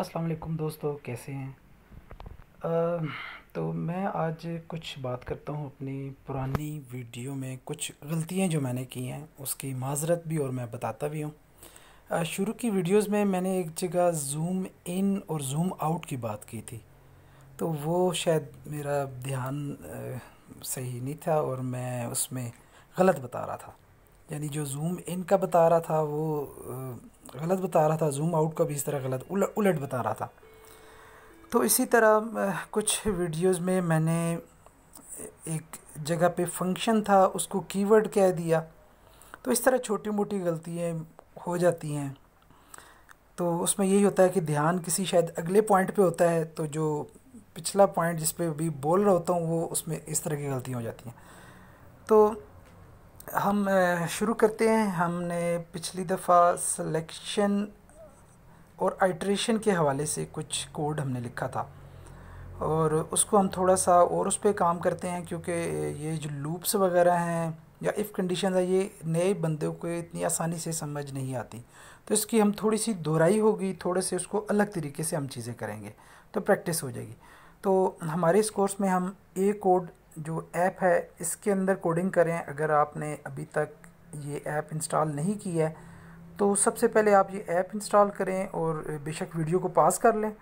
अस्सलाम वालेकुम दोस्तों कैसे हैं आ, तो मैं आज कुछ बात करता हूँ अपनी पुरानी वीडियो में कुछ गलतियाँ जो मैंने की हैं उसकी माजरत भी और मैं बताता भी हूँ शुरू की वीडियोस में मैंने एक जगह जूम इन और जूम आउट की बात की थी तो वो शायद मेरा ध्यान सही नहीं था और मैं उसमें गलत बता रहा था यानी जो जूम इन का बता रहा था वो गलत बता रहा था जूम आउट का भी इस तरह गलत उलट बता रहा था तो इसी तरह कुछ वीडियोस में मैंने एक जगह पे फंक्शन था उसको कीवर्ड कह दिया तो इस तरह छोटी मोटी गलतियाँ हो जाती हैं तो उसमें यही होता है कि ध्यान किसी शायद अगले पॉइंट पे होता है तो जो पिछला पॉइंट जिस पे अभी बोल रहा होता हूँ वो उसमें इस तरह की गलतियाँ हो जाती हैं तो हम शुरू करते हैं हमने पिछली दफ़ा सिलेक्शन और आइट्रेशन के हवाले से कुछ कोड हमने लिखा था और उसको हम थोड़ा सा और उस पर काम करते हैं क्योंकि ये जो लूप्स वगैरह हैं या इफ़ कंडीशन है ये नए बंदों को इतनी आसानी से समझ नहीं आती तो इसकी हम थोड़ी सी दोहराई होगी थोड़े से उसको अलग तरीके से हम चीज़ें करेंगे तो प्रैक्टिस हो जाएगी तो हमारे इस कोर्स में हम ए कोड जो ऐप है इसके अंदर कोडिंग करें अगर आपने अभी तक ये ऐप इंस्टॉल नहीं की है तो सबसे पहले आप ये ऐप इंस्टॉल करें और बेशक वीडियो को पास कर लें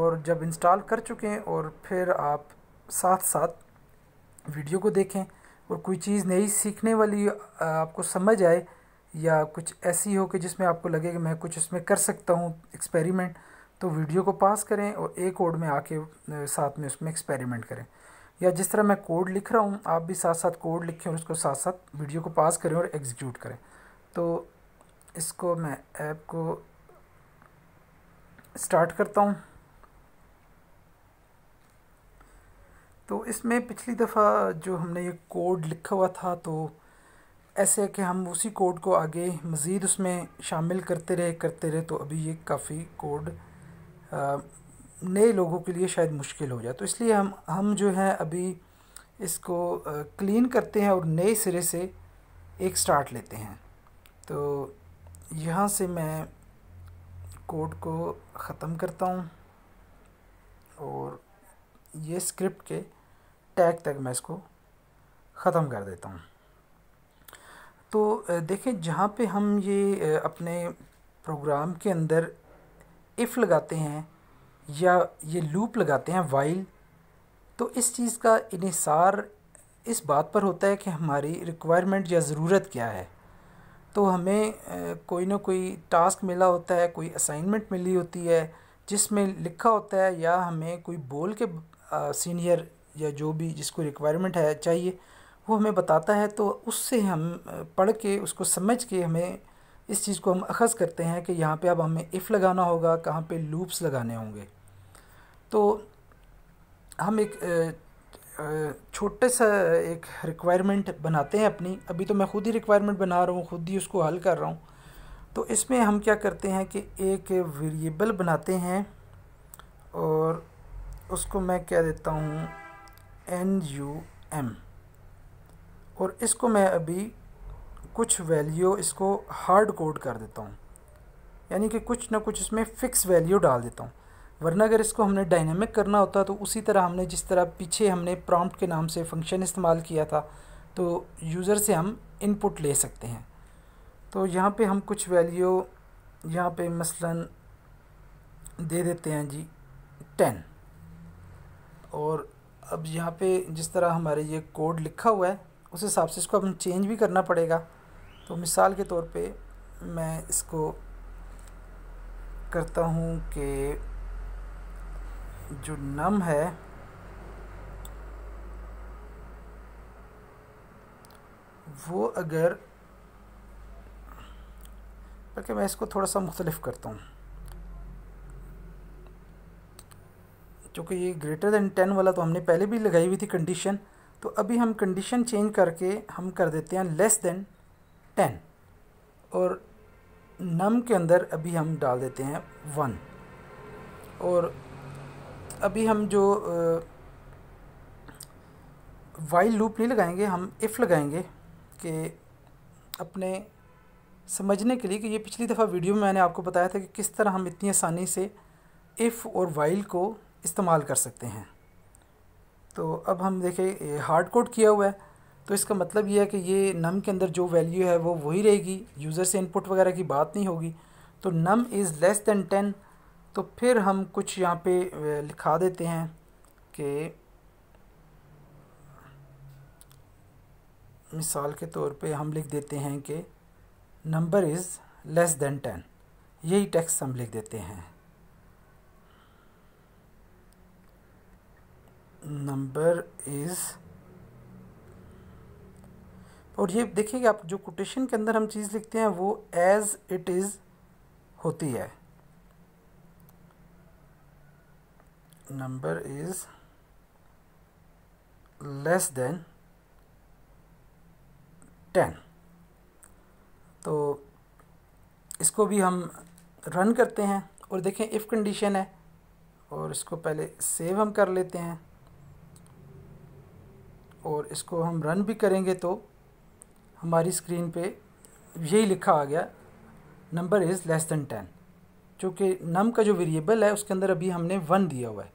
और जब इंस्टॉल कर हैं और फिर आप साथ साथ वीडियो को देखें और कोई चीज़ नई सीखने वाली आपको समझ आए या कुछ ऐसी हो कि जिसमें आपको लगे कि मैं कुछ इसमें कर सकता हूँ एक्सपेरिमेंट तो वीडियो को पास करें और एक कोड में आके साथ में उसमें एक्सपेरिमेंट करें या जिस तरह मैं कोड लिख रहा हूँ आप भी साथ साथ कोड लिखें और उसको साथ साथ वीडियो को पास करें और एग्जीक्यूट करें तो इसको मैं ऐप को स्टार्ट करता हूँ तो इसमें पिछली दफ़ा जो हमने ये कोड लिखा हुआ था तो ऐसे कि हम उसी कोड को आगे मज़ीद उसमें शामिल करते रहे करते रहे तो अभी ये काफ़ी कोड नए लोगों के लिए शायद मुश्किल हो जाए तो इसलिए हम हम जो है अभी इसको क्लीन करते हैं और नए सिरे से एक स्टार्ट लेते हैं तो यहाँ से मैं कोड को ख़त्म करता हूँ और ये स्क्रिप्ट के टैग तक मैं इसको ख़त्म कर देता हूँ तो देखें जहाँ पे हम ये अपने प्रोग्राम के अंदर इफ़ लगाते हैं या ये लूप लगाते हैं वाइल तो इस चीज़ का इसार इस बात पर होता है कि हमारी रिक्वायरमेंट या ज़रूरत क्या है तो हमें कोई ना कोई टास्क मिला होता है कोई असाइनमेंट मिली होती है जिसमें लिखा होता है या हमें कोई बोल के सीनियर या जो भी जिसको रिक्वायरमेंट है चाहिए वो हमें बताता है तो उससे हम पढ़ के उसको समझ के हमें इस चीज़ को हम अखज़ करते हैं कि यहाँ पे अब हमें इफ़ लगाना होगा कहाँ पे लूप्स लगाने होंगे तो हम एक छोटे सा एक रिक्वायरमेंट बनाते हैं अपनी अभी तो मैं खुद ही रिक्वायरमेंट बना रहा हूँ खुद ही उसको हल कर रहा हूँ तो इसमें हम क्या करते हैं कि एक वेरिएबल बनाते हैं और उसको मैं क्या देता हूँ एन यू एम और इसको मैं अभी कुछ वैल्यू इसको हार्ड कोड कर देता हूँ यानी कि कुछ ना कुछ इसमें फ़िक्स वैल्यू डाल देता हूँ वरना अगर इसको हमने डायनेमिक करना होता तो उसी तरह हमने जिस तरह पीछे हमने प्रॉम्प्ट के नाम से फंक्शन इस्तेमाल किया था तो यूज़र से हम इनपुट ले सकते हैं तो यहाँ पे हम कुछ वैल्यू यहाँ पे मसलन दे देते हैं जी टेन और अब यहाँ पे जिस तरह हमारे ये कोड लिखा हुआ है उस हिसाब से इसको हम चेंज भी करना पड़ेगा तो मिसाल के तौर पे मैं इसको करता हूँ कि जो नम है वो अगर बल्कि मैं इसको थोड़ा सा मुख्तलिफ करता हूँ क्योंकि ये ग्रेटर दैन टेन वाला तो हमने पहले भी लगाई हुई थी कंडीशन तो अभी हम कंडीशन चेंज करके हम कर देते हैं लेस दैन टेन और नम के अंदर अभी हम डाल देते हैं वन और अभी हम जो वाइल लूप नहीं लगाएंगे हम इफ़ लगाएंगे कि अपने समझने के लिए कि ये पिछली दफ़ा वीडियो में मैंने आपको बताया था कि किस तरह हम इतनी आसानी से इफ़ और वाइल को इस्तेमाल कर सकते हैं तो अब हम देखें हार्ड कोड किया हुआ है तो इसका मतलब ये है कि ये नम के अंदर जो वैल्यू है वो वही रहेगी यूज़र से इनपुट वगैरह की बात नहीं होगी तो num is less than ten तो फिर हम कुछ यहाँ पे लिखा देते हैं कि मिसाल के तौर पे हम लिख देते हैं कि number is less than ten यही टेक्स्ट हम लिख देते हैं नंबर इज़ और ये देखिएगा आप जो कोटेशन के अंदर हम चीज़ लिखते हैं वो एज़ इट इज़ होती है number is less than 10 तो इसको भी हम रन करते हैं और देखें इफ़ कंडीशन है और इसको पहले सेव हम कर लेते हैं और इसको हम रन भी करेंगे तो हमारी स्क्रीन पे यही लिखा आ गया number is less than ten चूँकि नम का जो वेरिएबल है उसके अंदर अभी हमने वन दिया हुआ है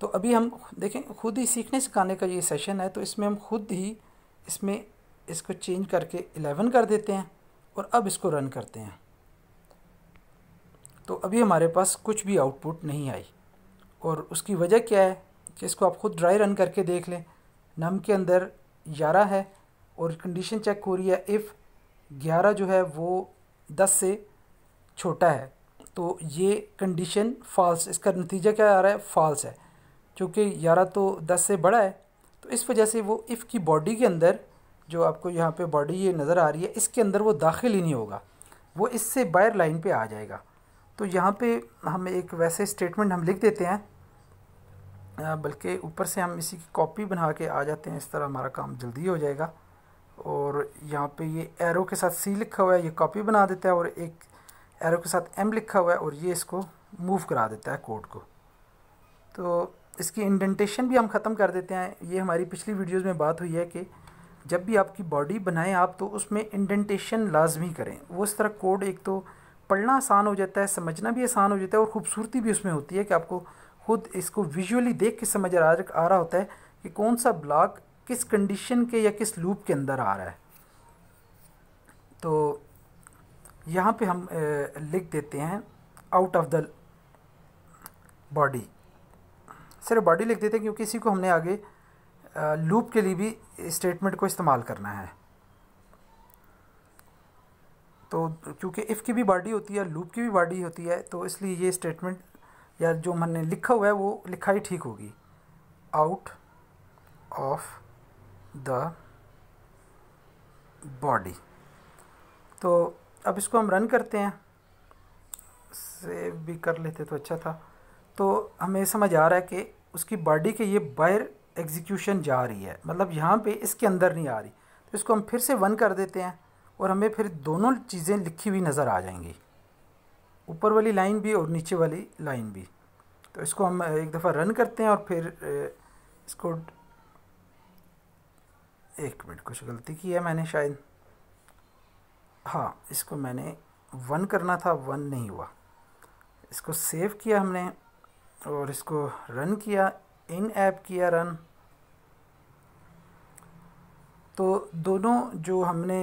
तो अभी हम देखें खुद ही सीखने सिखाने का ये सेशन है तो इसमें हम खुद ही इसमें इसको चेंज करके एलेवन कर देते हैं और अब इसको रन करते हैं तो अभी हमारे पास कुछ भी आउटपुट नहीं आई और उसकी वजह क्या है कि इसको आप खुद ड्राई रन करके देख लें नम के अंदर ग्यारह है और कंडीशन चेक हो रही है इफ़ ग्यारह जो है वो दस से छोटा है तो ये कंडीशन फॉल्स इसका नतीजा क्या आ रहा है फॉल्स है चूँकि ग्यारह तो दस से बड़ा है तो इस वजह से वो इफ़ की बॉडी के अंदर जो आपको यहाँ पे बॉडी ये नज़र आ रही है इसके अंदर वो दाखिल ही नहीं होगा वो इससे बायर लाइन पे आ जाएगा तो यहाँ पे हम एक वैसे स्टेटमेंट हम लिख देते हैं बल्कि ऊपर से हम इसी की कॉपी बना के आ जाते हैं इस तरह हमारा काम जल्दी हो जाएगा और यहाँ पे ये एरो के साथ सी लिखा हुआ है ये कॉपी बना देता है और एक एरो के साथ एम लिखा हुआ है और ये इसको मूव करा देता है कोड को तो इसकी इंडेंटेशन भी हम ख़त्म कर देते हैं ये हमारी पिछली वीडियोज़ में बात हुई है कि जब भी आपकी बॉडी बनाएं आप तो उसमें इंडेंटेशन लाजमी करें वो इस तरह कोड एक तो पढ़ना आसान हो जाता है समझना भी आसान हो जाता है और ख़ूबसूरती भी उसमें होती है कि आपको खुद इसको विजुअली देख के समझ आ रहा होता है कि कौन सा ब्लॉक किस कंडीशन के या किस लूप के अंदर आ रहा है तो यहाँ पे हम लिख देते हैं आउट ऑफ द बॉडी सिर्फ बॉडी लिख देते हैं क्योंकि इसी को हमने आगे लूप के लिए भी स्टेटमेंट को इस्तेमाल करना है तो क्योंकि इफ़ की भी बॉडी होती है लूप की भी बॉडी होती है तो इसलिए ये स्टेटमेंट या जो हमने लिखा हुआ है वो लिखा ही ठीक होगी आउट ऑफ द बॉडी तो अब इसको हम रन करते हैं सेव भी कर लेते तो अच्छा था तो हमें समझ आ रहा है कि उसकी बॉडी के ये बायर एग्जीक्यूशन जा रही है मतलब यहाँ पे इसके अंदर नहीं आ रही तो इसको हम फिर से वन कर देते हैं और हमें फिर दोनों चीज़ें लिखी हुई नज़र आ जाएंगी ऊपर वाली लाइन भी और नीचे वाली लाइन भी तो इसको हम एक दफ़ा रन करते हैं और फिर इसको एक मिनट कुछ गलती की है मैंने शायद हाँ इसको मैंने वन करना था वन नहीं हुआ इसको सेव किया हमने और इसको रन किया इन ऐप किया रन तो दोनों जो हमने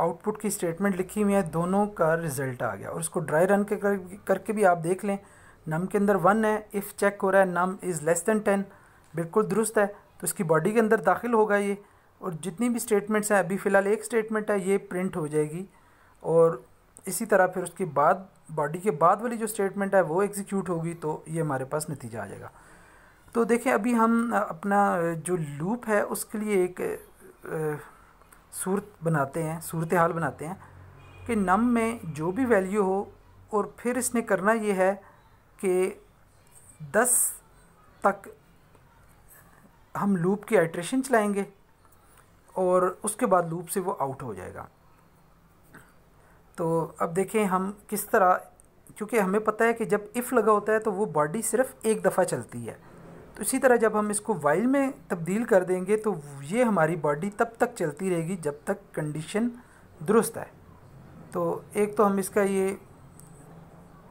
आउटपुट की स्टेटमेंट लिखी हुई है दोनों का रिज़ल्ट आ गया और इसको ड्राई रन के कर, करके भी आप देख लें नम के अंदर वन है इफ़ चेक हो रहा है num is less than ten बिल्कुल दुरुस्त है तो इसकी बॉडी के अंदर दाखिल होगा ये और जितनी भी स्टेटमेंट्स हैं अभी फ़िलहाल एक स्टेटमेंट है ये प्रिंट हो जाएगी और इसी तरह फिर उसके बाद बॉडी के बाद वाली जो स्टेटमेंट है वो एग्जीक्यूट होगी तो ये हमारे पास नतीजा आ जाएगा तो देखें अभी हम अपना जो लूप है उसके लिए एक सूरत बनाते हैं सूरत हाल बनाते हैं कि नम में जो भी वैल्यू हो और फिर इसने करना ये है कि दस तक हम लूप की आइट्रेशन चलाएंगे और उसके बाद लूप से वो आउट हो जाएगा तो अब देखें हम किस तरह क्योंकि हमें पता है कि जब इफ़ लगा होता है तो वो बॉडी सिर्फ एक दफ़ा चलती है तो इसी तरह जब हम इसको वाइल में तब्दील कर देंगे तो ये हमारी बॉडी तब तक चलती रहेगी जब तक कंडीशन दुरुस्त है तो एक तो हम इसका ये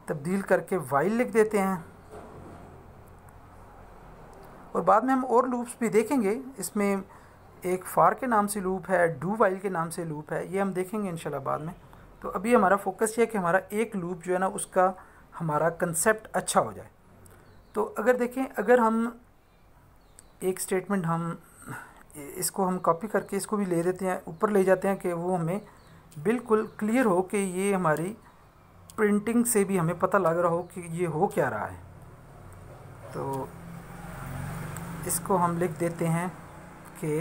तब्दील करके वाइल लिख देते हैं और बाद में हम और लूप्स भी देखेंगे इसमें एक फ़ार के नाम से लूप है डू वाइल के नाम से लूप है ये हम देखेंगे इंशाल्लाह बाद में तो अभी हमारा फोकस ये है कि हमारा एक लूप जो है ना उसका हमारा कंसेप्ट अच्छा हो जाए तो अगर देखें अगर हम एक स्टेटमेंट हम इसको हम कॉपी करके इसको भी ले देते हैं ऊपर ले जाते हैं कि वो हमें बिल्कुल क्लियर हो कि ये हमारी प्रिंटिंग से भी हमें पता लग रहा हो कि ये हो क्या रहा है तो इसको हम लिख देते हैं कि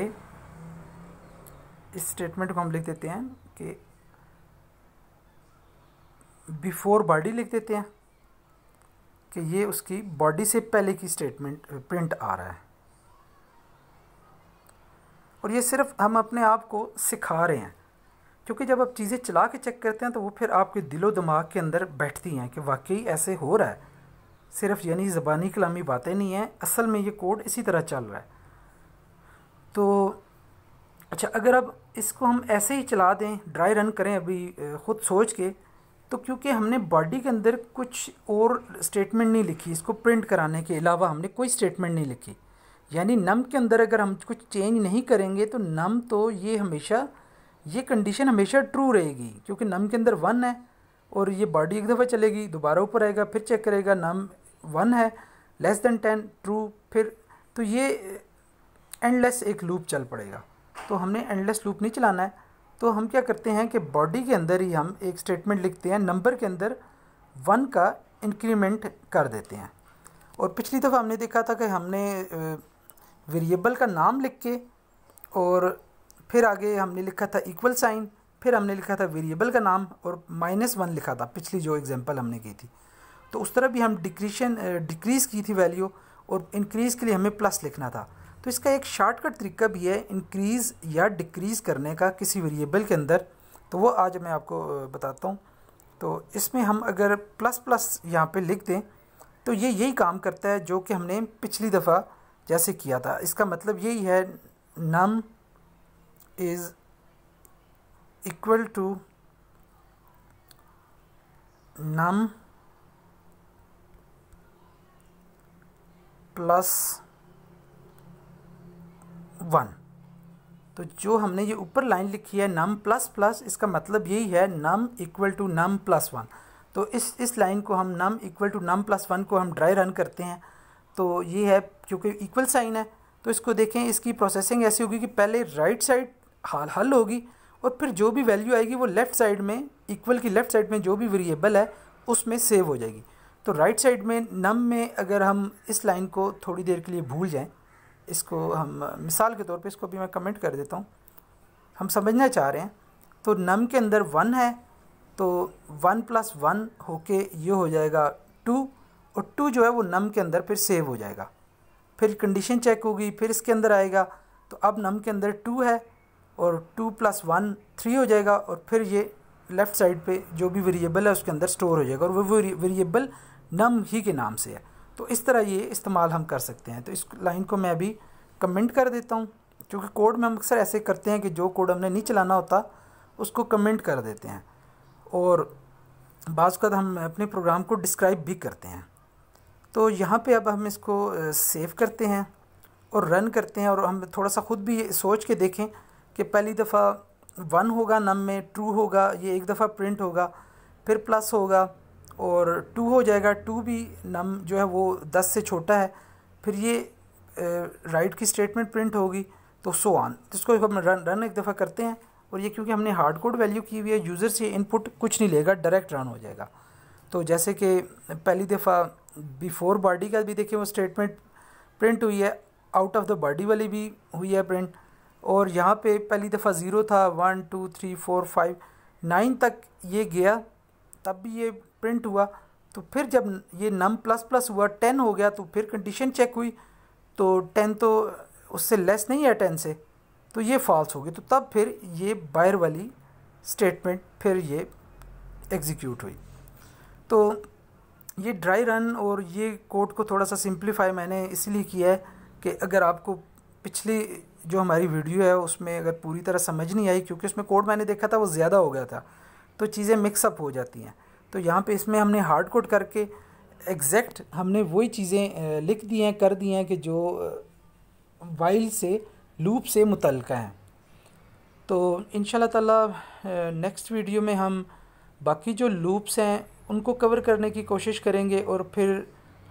इस स्टेटमेंट को हम लिख देते हैं कि बिफोर बॉडी लिख देते हैं कि ये उसकी बॉडी से पहले की स्टेटमेंट प्रिंट uh, आ रहा है और ये सिर्फ हम अपने आप को सिखा रहे हैं क्योंकि जब आप चीज़ें चला के चेक करते हैं तो वो फिर आपके दिलो दिमाग के अंदर बैठती हैं कि वाकई ऐसे हो रहा है सिर्फ यानी ज़बानी कलामी बातें नहीं हैं असल में ये कोड इसी तरह चल रहा है तो अच्छा अगर अब इसको हम ऐसे ही चला दें ड्राई रन करें अभी uh, ख़ुद सोच के तो क्योंकि हमने बॉडी के अंदर कुछ और स्टेटमेंट नहीं लिखी इसको प्रिंट कराने के अलावा हमने कोई स्टेटमेंट नहीं लिखी यानी नम के अंदर अगर हम कुछ चेंज नहीं करेंगे तो नम तो ये हमेशा ये कंडीशन हमेशा ट्रू रहेगी क्योंकि नम के अंदर वन है और ये बॉडी एक दफ़ा चलेगी दोबारा ऊपर आएगा फिर चेक करेगा नम वन है लेस देन टेन ट्रू फिर तो ये एंडलेस एक लूप चल पड़ेगा तो हमने एंडलेस लूप नहीं चलाना है तो हम क्या करते हैं कि बॉडी के अंदर ही हम एक स्टेटमेंट लिखते हैं नंबर के अंदर वन का इंक्रीमेंट कर देते हैं और पिछली दफ़ा हमने देखा था कि हमने वेरिएबल का नाम लिख के और फिर आगे हमने लिखा था इक्वल साइन फिर हमने लिखा था वेरिएबल का नाम और माइनस वन लिखा था पिछली जो एग्जांपल हमने की थी तो उस तरह भी हम डिक्रीशन डिक्रीज़ की थी वैल्यू और इंक्रीज़ के लिए हमें प्लस लिखना था तो इसका एक शॉर्टकट तरीका भी है इंक्रीज़ या डिक्रीज़ करने का किसी वेरिएबल के अंदर तो वो आज मैं आपको बताता हूँ तो इसमें हम अगर प्लस प्लस यहाँ पे लिख दें तो ये यही काम करता है जो कि हमने पिछली दफ़ा जैसे किया था इसका मतलब यही है num is equal to num plus one तो जो हमने ये ऊपर लाइन लिखी है नम प्लस प्लस इसका मतलब यही है num equal to num plus one तो इस इस लाइन को हम num equal to num plus one को हम ड्राई रन करते हैं तो ये है क्योंकि इक्वल साइन है तो इसको देखें इसकी प्रोसेसिंग ऐसी होगी कि पहले राइट साइड हाल हल होगी और फिर जो भी वैल्यू आएगी वो लेफ़्ट साइड में इक्वल की लेफ़्ट साइड में जो भी वेरिएबल है उसमें सेव हो जाएगी तो राइट साइड में नम में अगर हम इस लाइन को थोड़ी देर के लिए भूल जाएँ इसको हम मिसाल के तौर पे इसको भी मैं कमेंट कर देता हूँ हम समझना चाह रहे हैं तो नम के अंदर वन है तो वन प्लस वन हो के ये हो जाएगा टू और टू जो है वो नम के अंदर फिर सेव हो जाएगा फिर कंडीशन चेक होगी फिर इसके अंदर आएगा तो अब नम के अंदर टू है और टू प्लस वन थ्री हो जाएगा और फिर ये लेफ़्ट साइड पे जो भी वेरिएबल है उसके अंदर स्टोर हो जाएगा और वो वेरिएबल नम ही के नाम से है तो इस तरह ये इस्तेमाल हम कर सकते हैं तो इस लाइन को मैं अभी कमेंट कर देता हूँ क्योंकि कोड में हम अक्सर ऐसे करते हैं कि जो कोड हमने नहीं चलाना होता उसको कमेंट कर देते हैं और बाद हम अपने प्रोग्राम को डिस्क्राइब भी करते हैं तो यहाँ पे अब हम इसको सेव करते हैं और रन करते हैं और हम थोड़ा सा ख़ुद भी ये सोच के देखें कि पहली दफ़ा वन होगा नम में ट्रू होगा ये एक दफ़ा प्रिंट होगा फिर प्लस होगा और टू हो जाएगा टू भी नम जो है वो दस से छोटा है फिर ये राइट की स्टेटमेंट प्रिंट होगी तो सो तो ऑन इसको हम रन रन एक दफ़ा करते हैं और ये क्योंकि हमने हार्ड कोड वैल्यू की हुई है यूज़र से इनपुट कुछ नहीं लेगा डायरेक्ट रन हो जाएगा तो जैसे कि पहली दफ़ा बिफोर बॉडी का भी देखिए वो स्टेटमेंट प्रिंट हुई है आउट ऑफ द बॉडी वाली भी हुई है प्रिंट और यहाँ पे पहली दफ़ा ज़ीरो था one two three four five nine तक ये गया तब भी ये प्रिंट हुआ तो फिर जब ये नम प्लस प्लस हुआ टेन हो गया तो फिर कंडीशन चेक हुई तो टेन तो उससे लेस नहीं है टेन से तो ये फॉल्स होगी तो तब फिर ये बायर वाली स्टेटमेंट फिर ये एग्जीक्यूट हुई तो ये ड्राई रन और ये कोड को थोड़ा सा सिंप्लीफाई मैंने इसलिए किया है कि अगर आपको पिछली जो हमारी वीडियो है उसमें अगर पूरी तरह समझ नहीं आई क्योंकि उसमें कोड मैंने देखा था वो ज़्यादा हो गया था तो चीज़ें मिक्सअप हो जाती हैं तो यहाँ पे इसमें हमने हार्ड कोड करके एग्जैक्ट हमने वही चीज़ें लिख दी हैं कर दी हैं कि जो वाइल से लूप से मुतलक हैं तो इन ताला नेक्स्ट वीडियो में हम बाकी जो लूप्स हैं उनको कवर करने की कोशिश करेंगे और फिर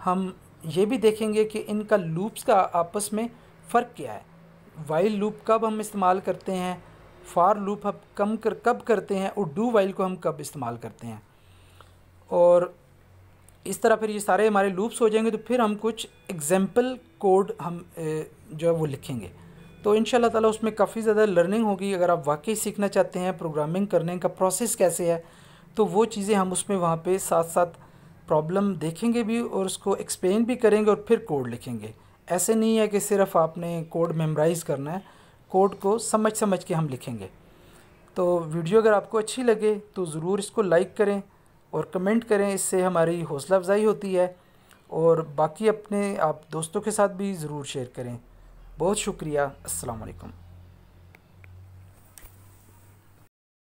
हम ये भी देखेंगे कि इनका लूप्स का आपस में फ़र्क क्या है वाइल लूप कब हम इस्तेमाल करते हैं फार लूप हम कम कर कब करते हैं और डू वाइल को हम कब इस्तेमाल करते हैं और इस तरह फिर ये सारे हमारे लूप्स हो जाएंगे तो फिर हम कुछ एग्जाम्पल कोड हम जो है वो लिखेंगे तो इन ताला उसमें काफ़ी ज़्यादा लर्निंग होगी अगर आप वाकई सीखना चाहते हैं प्रोग्रामिंग करने का प्रोसेस कैसे है तो वो चीज़ें हम उसमें वहाँ पे साथ साथ प्रॉब्लम देखेंगे भी और उसको एक्सप्लेन भी करेंगे और फिर कोड लिखेंगे ऐसे नहीं है कि सिर्फ आपने कोड मेमोराइज़ करना है कोड को समझ समझ के हम लिखेंगे तो वीडियो अगर आपको अच्छी लगे तो ज़रूर इसको लाइक करें और कमेंट करें इससे हमारी हौसला अफजाई होती है और बाकी अपने आप दोस्तों के साथ भी ज़रूर शेयर करें बहुत शुक्रिया अस्सलाम वालेकुम